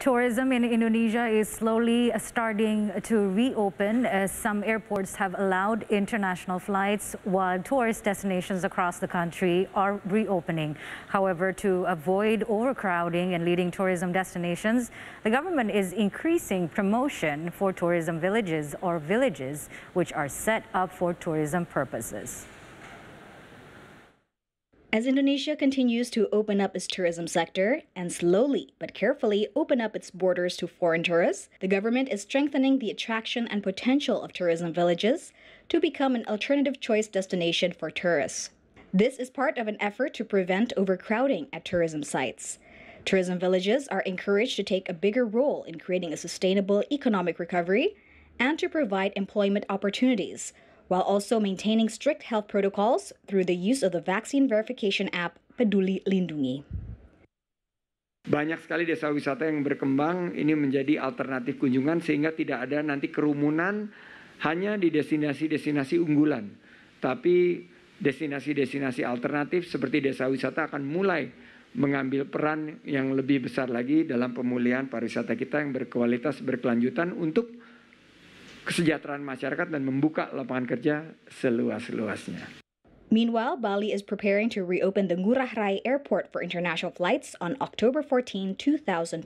Tourism in Indonesia is slowly starting to reopen as some airports have allowed international flights while tourist destinations across the country are reopening. However, to avoid overcrowding and leading tourism destinations, the government is increasing promotion for tourism villages or villages which are set up for tourism purposes. As Indonesia continues to open up its tourism sector and slowly but carefully open up its borders to foreign tourists, the government is strengthening the attraction and potential of tourism villages to become an alternative choice destination for tourists. This is part of an effort to prevent overcrowding at tourism sites. Tourism villages are encouraged to take a bigger role in creating a sustainable economic recovery and to provide employment opportunities while also maintaining strict health protocols through the use of the vaccine verification app Peduli Lindungi. Banyak sekali desa wisata yang berkembang ini menjadi alternatif kunjungan sehingga tidak ada nanti kerumunan hanya di destinasi-destinasi unggulan. Tapi destinasi-destinasi alternatif seperti desa wisata akan mulai mengambil peran yang lebih besar lagi dalam pemulihan pariwisata kita yang berkualitas berkelanjutan untuk kesejahteraan masyarakat dan membuka lapangan kerja seluas-luasnya. Meanwhile, Bali is preparing to reopen the Ngurah Rai Airport for international flights on October 14, 2021.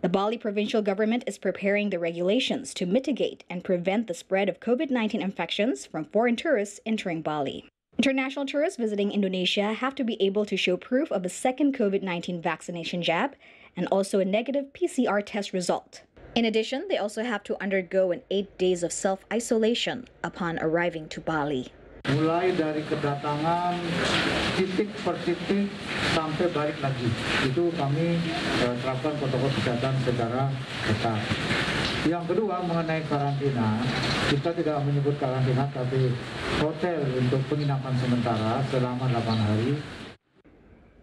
The Bali provincial government is preparing the regulations to mitigate and prevent the spread of COVID 19 infections from foreign tourists entering Bali. International tourists visiting Indonesia have to be able to show proof of a second COVID 19 vaccination jab and also a negative PCR test result. In addition, they also have to undergo an eight days of self-isolation upon arriving to Bali. Mulai dari kedatangan titik per titik sampai balik lagi, itu kami eh, terapkan protokol kesehatan secara ketat. Yang kedua mengenai karantina, kita tidak menyebut karantina tapi hotel untuk penginapan sementara selama 8 hari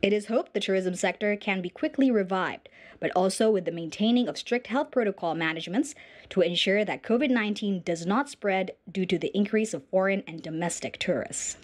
it is hoped the tourism sector can be quickly revived, but also with the maintaining of strict health protocol managements to ensure that COVID 19 does not spread due to the increase of foreign and domestic tourists.